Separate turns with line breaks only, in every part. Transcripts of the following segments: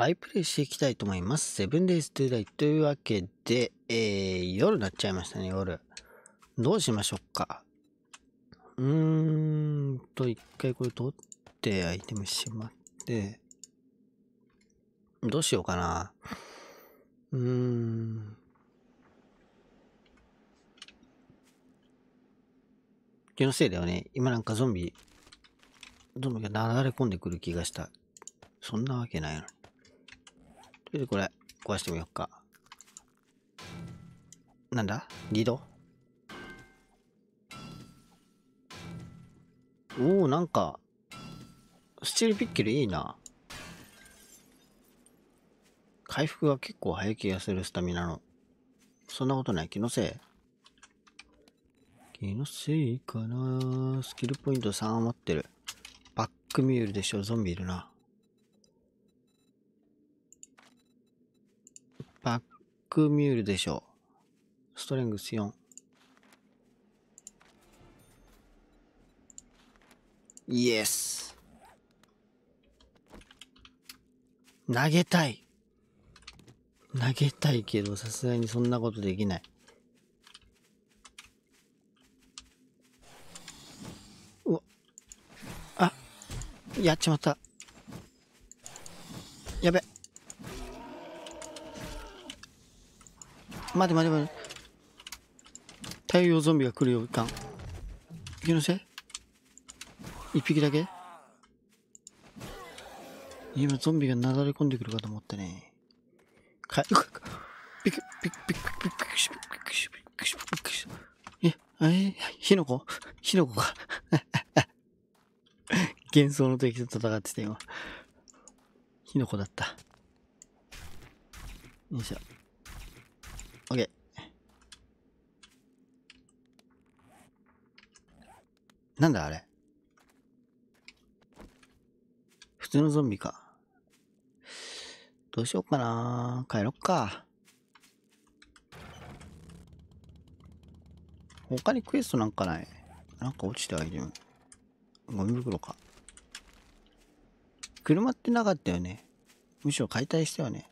はい、プレイしていきたいと思います。7 days to d a y というわけで、えー、夜になっちゃいましたね、夜。どうしましょうか。うーんと、一回これ取ってアイテムしまって、どうしようかな。うーん。気のせいだよね。今なんかゾンビ、ゾンビが流れ込んでくる気がした。そんなわけないのに。とこれ、壊してみよっか。なんだリードおお、なんか、スチールピッケルいいな。回復が結構早い気がする、スタミナの。そんなことない。気のせい。気のせいかなスキルポイント3持ってる。バックミュールでしょ。ゾンビいるな。バックミュールでしょう。ストレングス4。イエス。投げたい。投げたいけど、さすがにそんなことできない。うわ。あ、やっちまった。やべ。待て待て待て。太陽ゾンビが来るよ、いかん。気のせい一匹だけ今ゾンビがなだれ込んでくるかと思ってね。か、うっ、ピクピクピクピクピククピククピククピクシ。え、え、火の粉火の粉か。幻想の敵と戦ってた今。火の粉だった。よいしょ。なんだあれ普通のゾンビか。どうしようかな帰ろっか。他にクエストなんかない。なんか落ちたアイテム。ゴミ袋か。車ってなかったよね。むしろ解体したよね。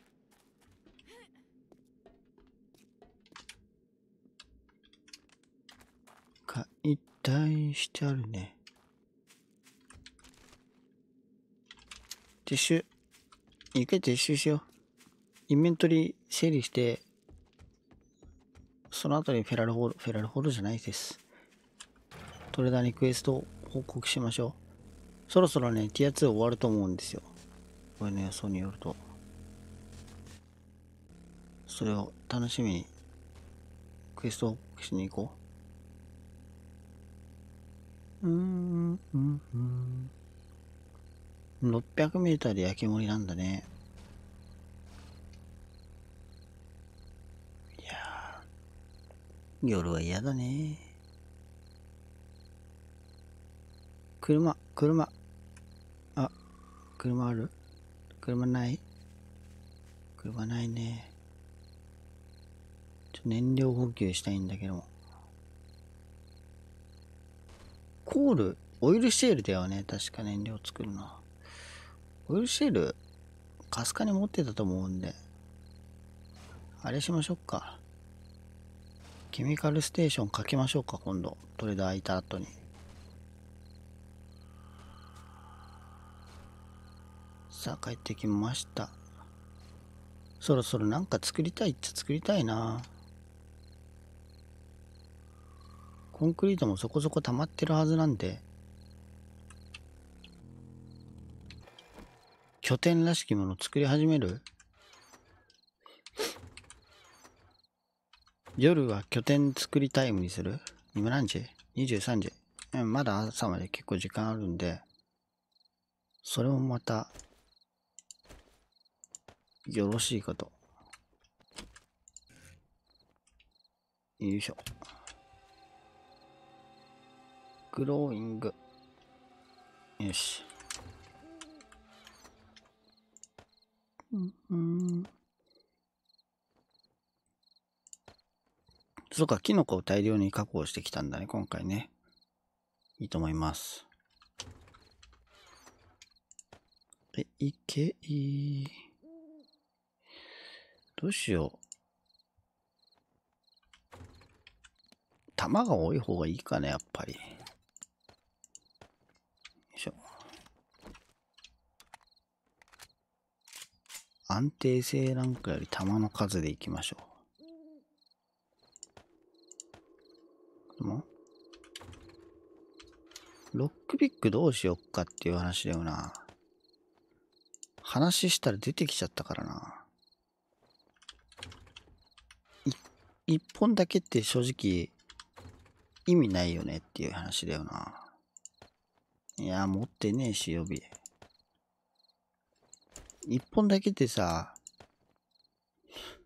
待してあるね。撤収。一回撤収しよう。インベントリー整理して、その後にフェラルホール、フェラルホールじゃないです。トレーダーにクエストを報告しましょう。そろそろね、ティア2終わると思うんですよ。俺の予想によると。それを楽しみに、クエストをしに行こう。うんうんうん600メーターで焼きりなんだねいや夜は嫌だね車車あ車ある車ない車ないねちょ燃料補給したいんだけどもコール、オイルシェールだよね。確か燃料作るのオイルシェール、かすかに持ってたと思うんで。あれしましょうか。ケミカルステーションかけましょうか、今度。トレード開いた後に。さあ、帰ってきました。そろそろなんか作りたいっちゃ作りたいな。コンクリートもそこそこ溜まってるはずなんで、拠点らしきもの作り始める夜は拠点作りタイムにする今何時 ?23 時。まだ朝まで結構時間あるんで、それもまた、よろしいかと。よいしょ。グローイング。よし。うんうん。そうか、キノコを大量に加工してきたんだね、今回ね。いいと思います。え、いけい。どうしよう。玉が多い方がいいかね、やっぱり。安定性ランクより弾の数でいきましょう。も、ロックピックどうしよっかっていう話だよな。話したら出てきちゃったからな。一本だけって正直意味ないよねっていう話だよな。いや、持ってねえし、予備。一本だけでさ、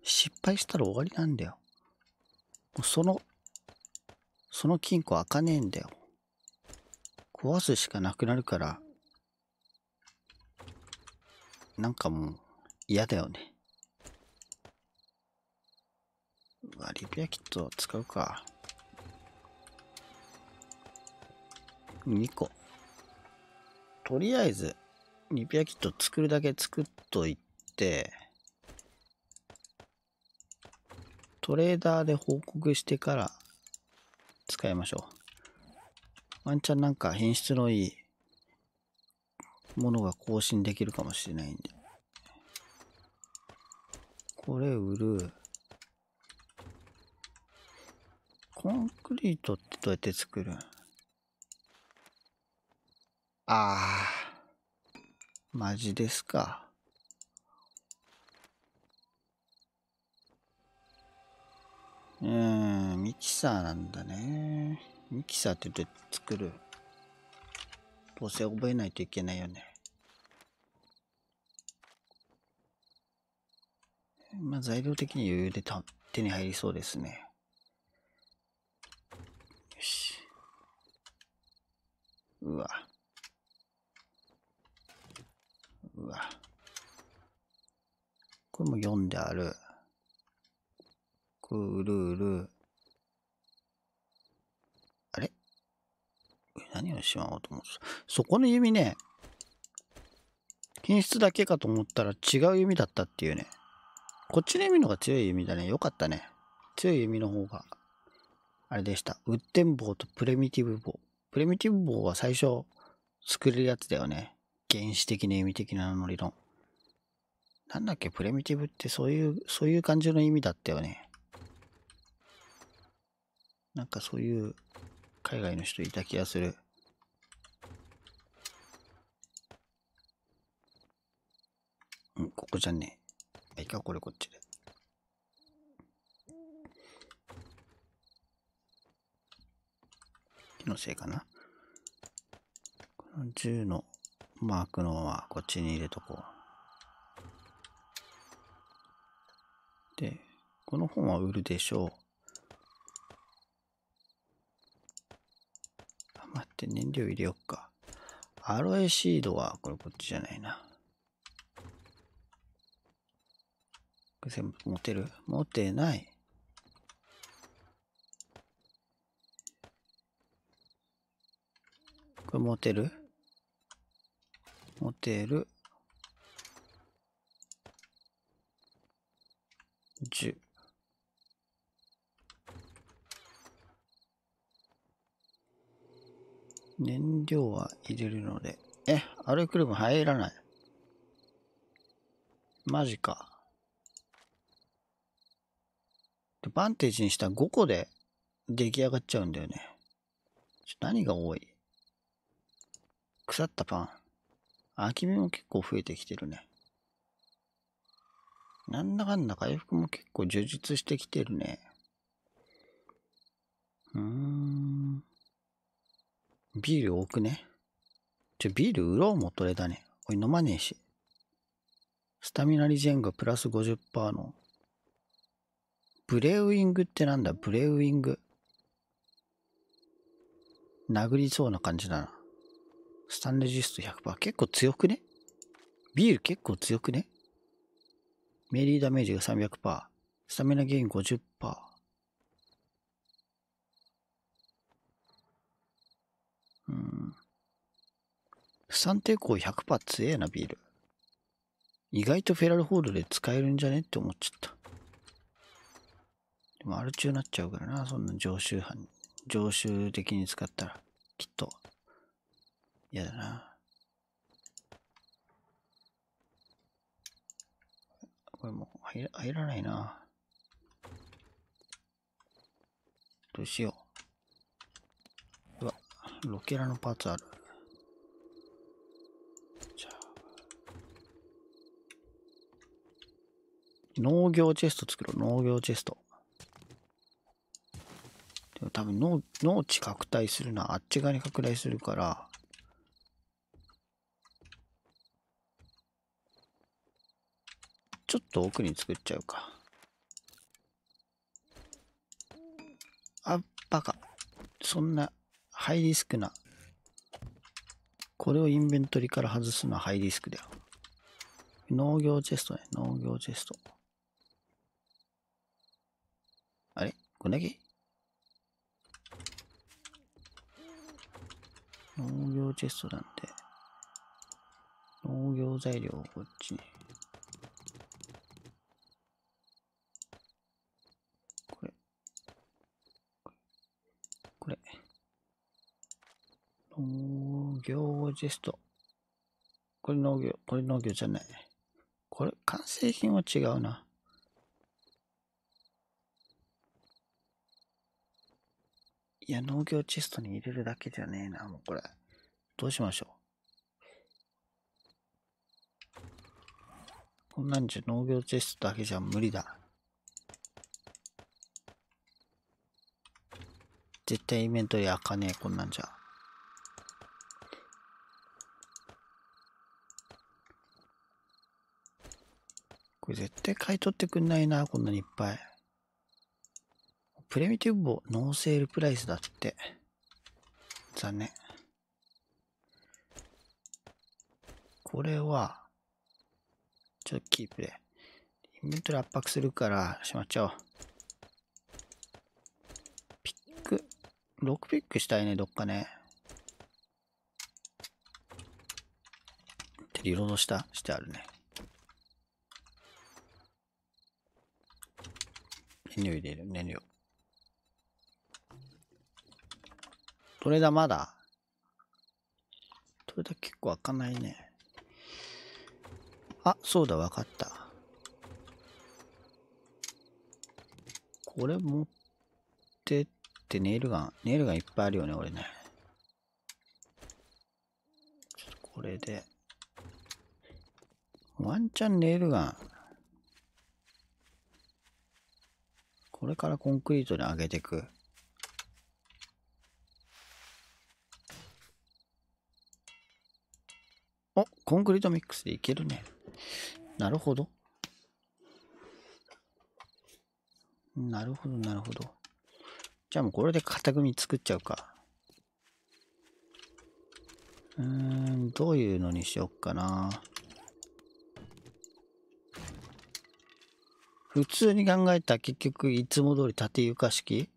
失敗したら終わりなんだよ。もうその、その金庫開かねえんだよ。壊すしかなくなるから、なんかもう嫌だよね。割りリペアキット使うか。2個。とりあえず、リペアキット作るだけ作っといて、トレーダーで報告してから使いましょう。ワンチャンなんか品質のいいものが更新できるかもしれないんで。これ売る。コンクリートってどうやって作るああ。マジですか。うん、ミキサーなんだね。ミキサーってどうやって作るどうせ覚えないといけないよね。まあ、材料的に余裕でた手に入りそうですね。よし。うわ。うわ。これも読んである。クルル。あれ何をしまおうと思っそこの弓ね、品質だけかと思ったら違う弓だったっていうね。こっちの弓の方が強い弓だね。よかったね。強い弓の方が、あれでした。ウッテン棒とプレミティブ棒。プレミティブ棒は最初、作れるやつだよね。原始的な意味的なの理論。なんだっけ、プレミティブってそういう、そういう感じの意味だったよね。なんかそういう海外の人いた気がする。うん、ここじゃねえ。いいか、これこっちで。気のせいかな。この10のマークのはこっちに入れとこう。で、この本は売るでしょう。あ、待って、燃料入れよっか。アロエシードは、これこっちじゃないな。全部持てる持てない。これ持てるホテル10燃料は入れるのでえあれ車入らないマジかバンテージにしたら5個で出来上がっちゃうんだよね何が多い腐ったパン空きも結構増えてきてるね。なんだかんだ回復も結構充実してきてるね。うーん。ビール多くね。ちょ、ビール売ろうも取れだね。おい、飲まねえし。スタミナリジェンがプラス50%の。ブレウイングってなんだブレウイング。殴りそうな感じだな。スタンレジスト100%。結構強くねビール結構強くねメリーダメージが300%。スタミナゲイン50%。うん。ス抵抗100%強えな、ビール。意外とフェラルホールで使えるんじゃねって思っちゃった。でも、アル中になっちゃうからな、そんな常習犯、常習的に使ったら、きっと。嫌だな。これも入ら入らないな。どうしよう。うわ、ロケラのパーツある。じゃあ。農業チェスト作ろう。農業チェスト。でも多分農農地拡大するのはあっち側に拡大するから、ちょっと奥に作っちゃうか。あ、バカ。そんな、ハイリスクな。これをインベントリから外すのはハイリスクだよ。農業チェストね。農業チェスト。あれこれだけ農業チェストなんて。農業材料をこっちに。ジェスト。これ農業、これ農業じゃない。これ、完成品は違うな。いや、農業チェストに入れるだけじゃねえな、もうこれ。どうしましょう。こんなんじゃ農業チェストだけじゃ無理だ。絶対イベントや開かねえ、こんなんじゃ。れ絶対買い取ってくんないな、こんなにいっぱい。プレミティブボ、ノーセールプライスだって。残念。これは、ちょっとキープで。インベントリ圧迫するからしまっちゃおう。ピック、ロックピックしたいね、どっかね。ってリロードした、してあるね。燃料入れる、燃料。トレーダーまだトレーダー結構開かないね。あ、そうだ、わかった。これ持ってってネイルガン、ネイルガンいっぱいあるよね、俺ね。これで。ワンチャンネイルガンこれからコンクリートに上げていく。お、コンクリートミックスでいけるね。なるほど。なるほど、なるほど。じゃあもうこれで型組み作っちゃうか。うーん、どういうのにしよっかな。普通に考えたら結局いつも通り縦床式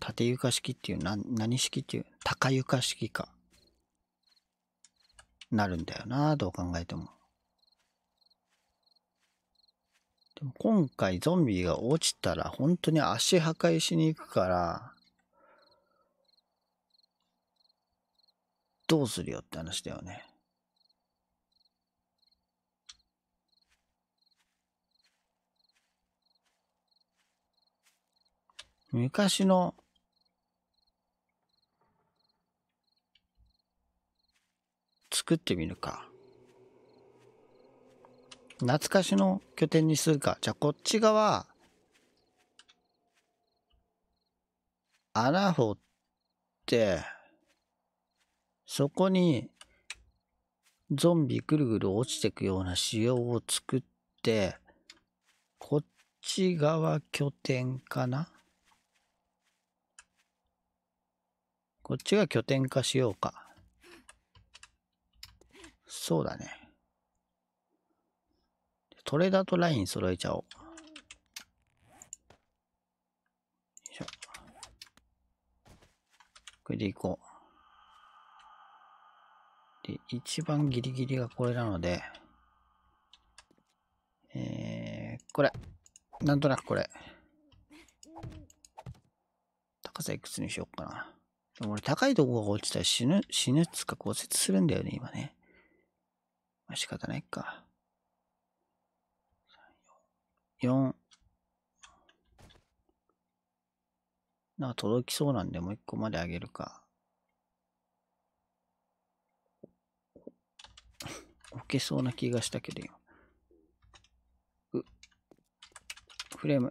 縦床式っていうな何式っていう高床式かなるんだよなどう考えてもでも今回ゾンビが落ちたら本当に足破壊しに行くからどうするよって話だよね昔の、作ってみるか。懐かしの拠点にするか。じゃあこっち側、穴掘って、そこにゾンビぐるぐる落ちてくような仕様を作って、こっち側拠点かなこっちが拠点化しようか。そうだね。トレーダーとライン揃えちゃおう。これでいこう。で、一番ギリギリがこれなので、えー、これ。なんとなくこれ。高さいくつにしようかな。俺高いとこが落ちたら死ぬ、死ぬっつか骨折するんだよね、今ね。まあ、仕方ないか。4。な、届きそうなんで、もう一個まであげるか。置けそうな気がしたけど、今。う。フレーム。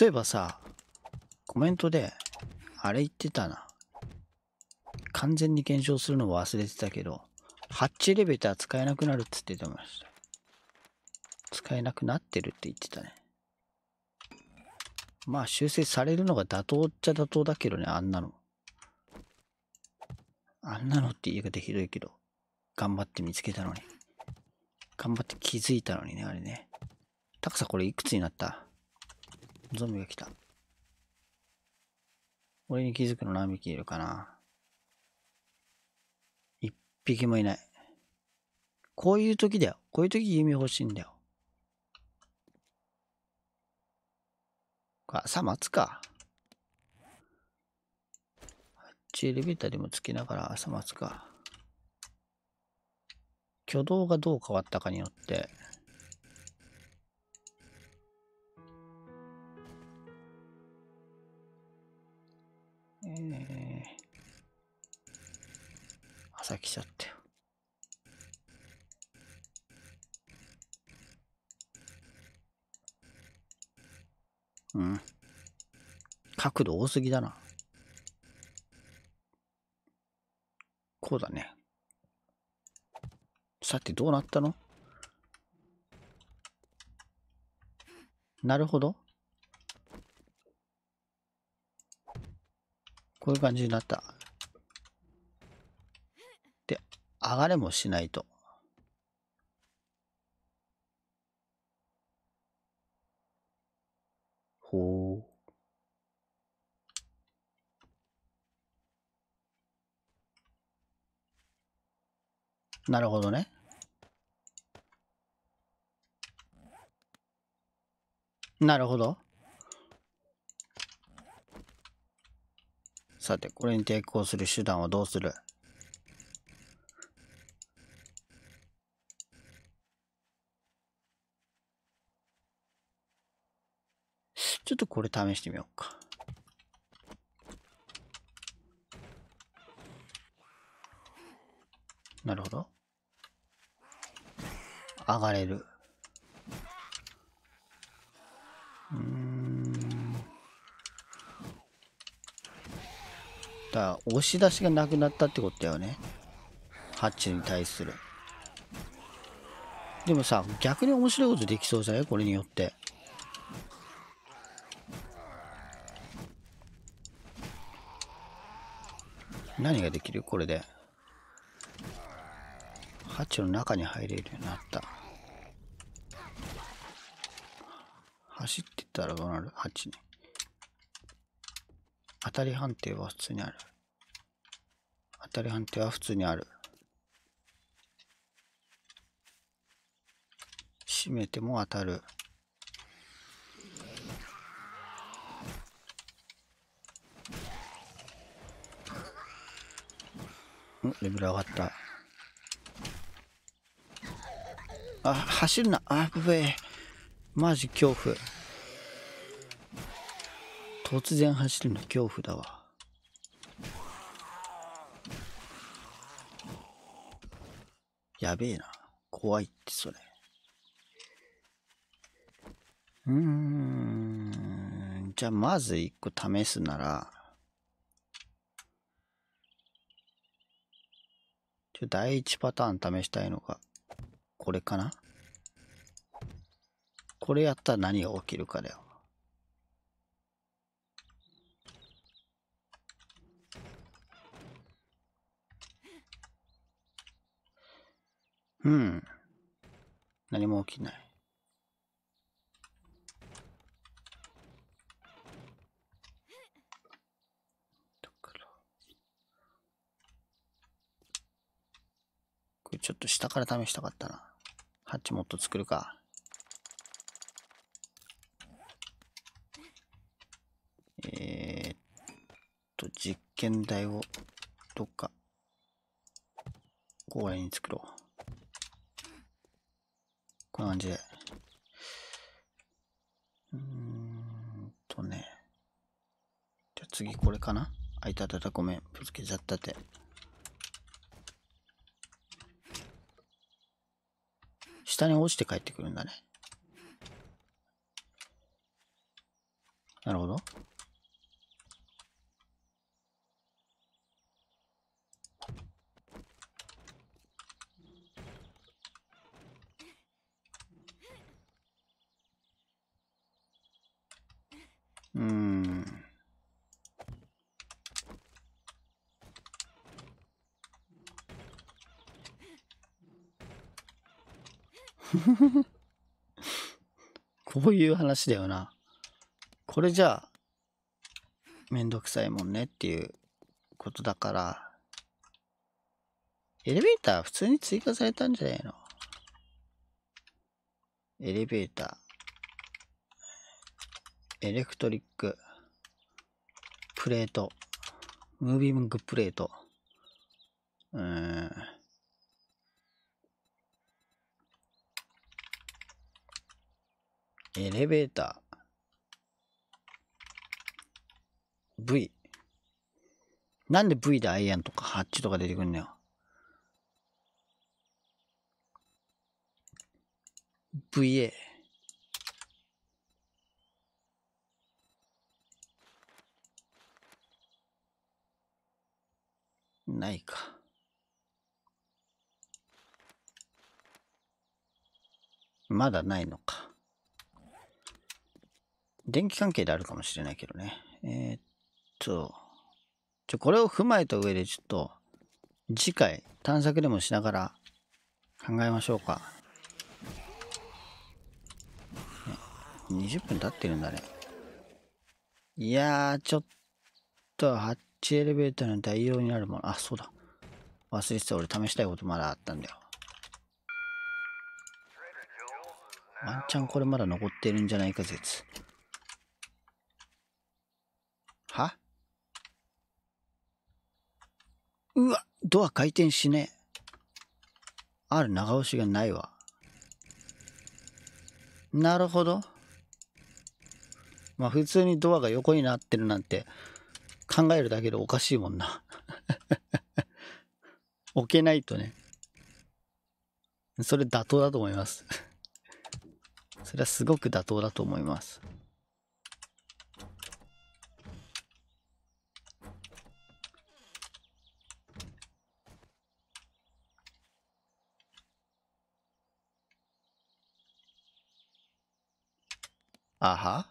そういえばさ、コメントで、あれ言ってたな。完全に検証するのを忘れてたけど、ハッチエレベーター使えなくなるっつってたました。使えなくなってるって言ってたね。まあ修正されるのが妥当っちゃ妥当だけどね、あんなの。あんなのって言い方ひどいけど、頑張って見つけたのに。頑張って気づいたのにね、あれね。クさこれいくつになったゾンビが来た。俺に気づくの何匹いるかな一匹もいない。こういう時だよ。こういう時弓欲しいんだよ。朝待つか。あっちエレベーターでもつきながら朝待つか。挙動がどう変わったかによって朝来ちゃったよ。うん。角度多すぎだな。こうだね。さて、どうなったのなるほど。こういう感じになった。上がれもしないと。ほう。なるほどね。なるほど。さて、これに抵抗する手段はどうするちょっとこれ試してみようか。なるほど。上がれる。うん。だ押し出しがなくなったってことだよね。ハッチに対する。でもさ、逆に面白いことできそうじゃないこれによって。何ができるこれで。ハッチの中に入れるようになった。走ってったらどうなるハッチに。当たり判定は普通にある。当たり判定は普通にある。閉めても当たる。レベル上がった。あ、走るな。あ、ぶえ。マジ恐怖。突然走るの恐怖だわ。やべえな。怖いってそれ。うーん。じゃあまず一個試すなら、ちょ、第一パターン試したいのが、これかなこれやったら何が起きるかだよ。うん。何も起きない。ちょっと下から試したかったな。ハッチもっと作るか。えー、っと、実験台をどっか公園に作ろう。こんな感じで。うーんとね。じゃあ次これかなあいたたたごめん。ぶつけちゃったって。下に落ちて帰ってくるんだね。なるほど。いう話だよな。これじゃあ、めんどくさいもんねっていうことだから、エレベーター普通に追加されたんじゃないのエレベーター、エレクトリック、プレート、ムービングプレート、うーん。エレベーター V。なんで V でアイアンとかハッチとか出てくんのよ。VA。ないか。まだないのか。電気関係であるかもしれないけどね。えー、っと、ちょ、これを踏まえた上でちょっと、次回探索でもしながら考えましょうか。20分経ってるんだね。いやー、ちょっと、ハッチエレベーターの代用になるもの。あ、そうだ。忘れてた。俺試したいことまだあったんだよ。ワンチャンこれまだ残ってるんじゃないか説。うわ、ドア回転しねえ。ある長押しがないわ。なるほど。まあ普通にドアが横になってるなんて考えるだけでおかしいもんな 置けないとね。それ妥当だと思いますそれはすごく妥当だと思います。Aha.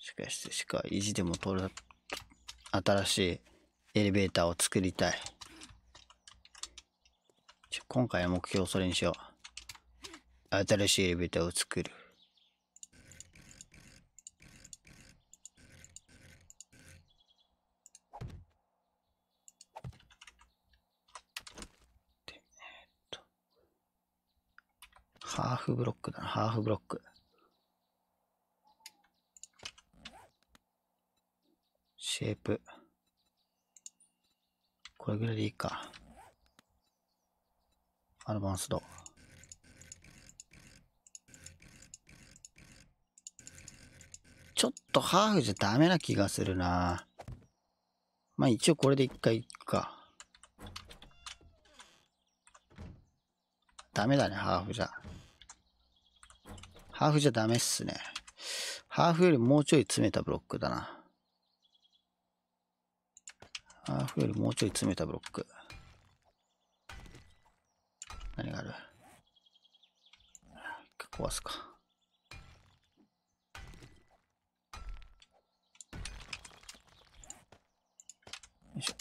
しかしてしか意地でも取る、新しいエレベーターを作りたい。今回の目標をそれにしよう。新しいエレベーターを作る。フブロックだな。ハーフブロック。シェイプ。これぐらいでいいか。アドバンスド。ちょっとハーフじゃダメな気がするな。まあ一応これで一回いくか。ダメだね、ハーフじゃ。ハーフじゃダメっすね。ハーフよりもうちょい詰めたブロックだな。ハーフよりもうちょい詰めたブロック。何がある壊すか。よいしょ。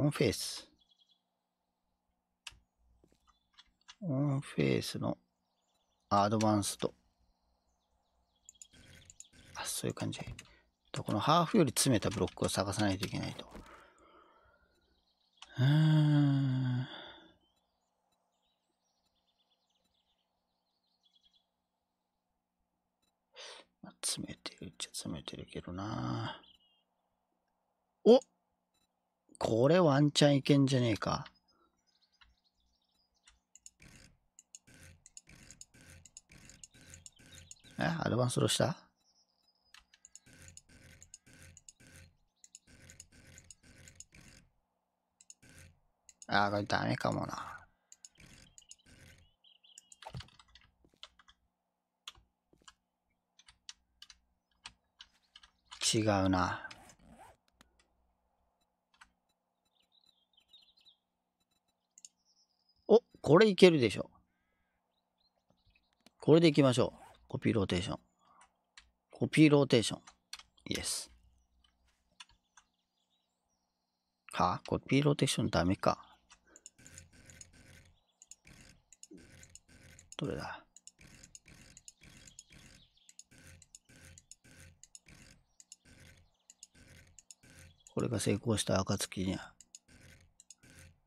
オンフェイス。オンフェイスのアドバンスと。あ、そういう感じ。このハーフより詰めたブロックを探さないといけないと。うん。詰めてるっちゃ詰めてるけどなおこれワンチャンいけんじゃねえか。えアドバンスロしたああ、これダメかもな。違うな。お、これいけるでしょ。これでいきましょう。コピーローテーション。コピーローテーション。イエス。はあ、コピーローテーションダメか。どれだこれが成功した暁には、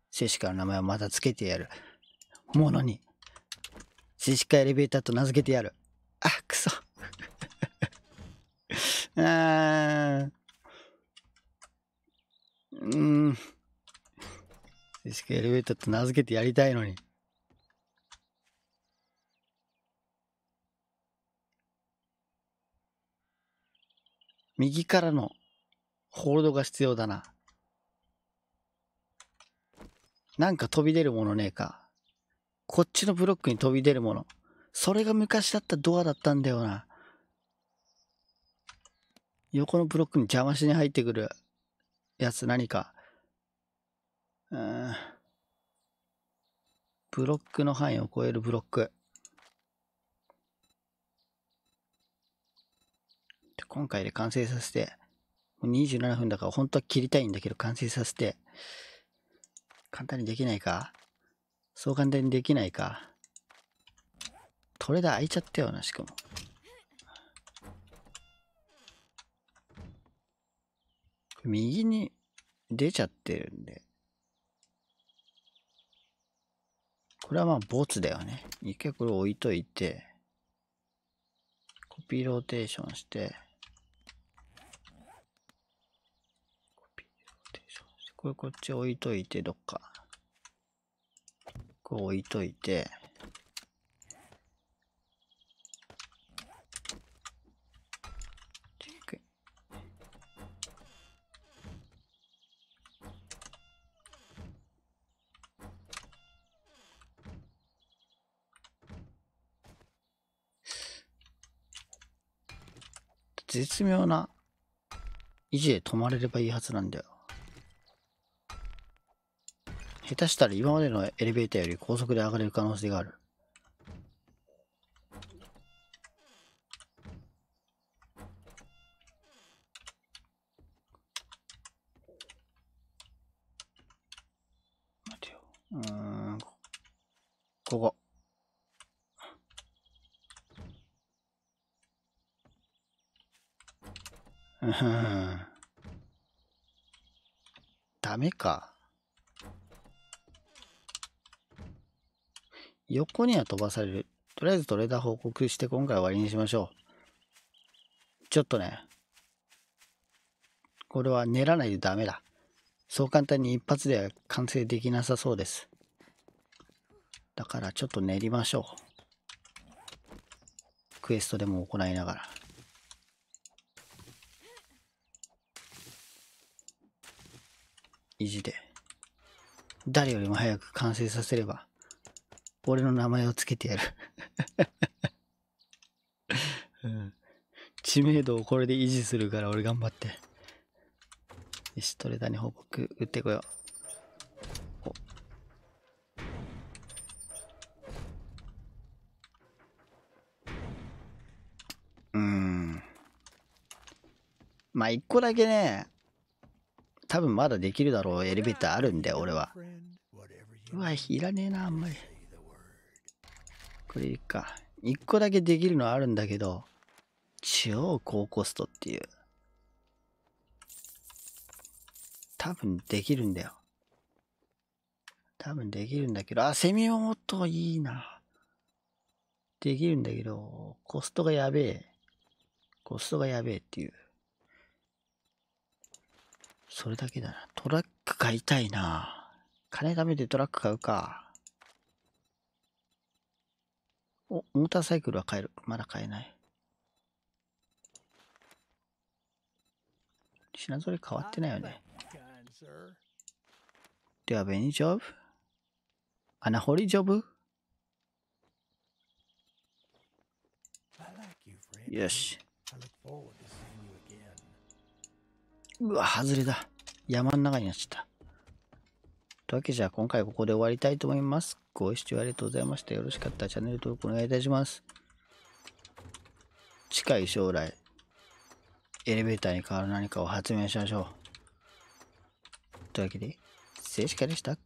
静止から名前をまた付けてやる。ものに、静止化エレベーターと名付けてやる。あうん。ディスクエレベーターって名付けてやりたいのに。右からのホールドが必要だな。なんか飛び出るものねえか。こっちのブロックに飛び出るもの。それが昔だったドアだったんだよな。横のブロックに邪魔しに入ってくるやつ何か、うん、ブロックの範囲を超えるブロック。今回で完成させて、27分だから本当は切りたいんだけど完成させて、簡単にできないかそう簡単にできないか。取れー開いちゃったよな、しかも。右に出ちゃってるんで。これはまあ、ボツだよね。一回これ置いといて、コピーローテーションして、コピーローテーションして、これこっち置いといて、どっか。こう置いといて、絶妙な維持で止まれればいいはずなんだよ。下手したら今までのエレベーターより高速で上がれる可能性がある。横には飛ばされる。とりあえずトレーダー報告して今回は終わりにしましょう。ちょっとね、これは練らないとダメだ。そう簡単に一発では完成できなさそうです。だからちょっと練りましょう。クエストでも行いながら。意地で。誰よりも早く完成させれば俺の名前をつけてやる うん。知名度をこれで維持するから俺頑張って。よし、取れたに報告。打ってこよう。うん。まあ、一個だけね、多分まだできるだろうエレベーターあるんだよ、俺は。うわ、いらねえな、あんまり。これいいか。一個だけできるのはあるんだけど、超高コストっていう。多分できるんだよ。多分できるんだけど、あ、セミオートいいな。できるんだけど、コストがやべえ。コストがやべえっていう。それだけだな。トラック買いたいな。金貯めてトラック買うか。お、モーターサイクルは買える。まだ買えない。品ぞれ変わってないよね。では、ベ o ジョブ穴掘りジョブよし。うわ、外れだ。山の中になっちゃった。というわけじゃ、あ今回ここで終わりたいと思います。ご視聴ありがとうございました。よろしかったらチャンネル登録お願いいたします。近い将来、エレベーターに変わる何かを発明しましょう。というわけで、静止化でした。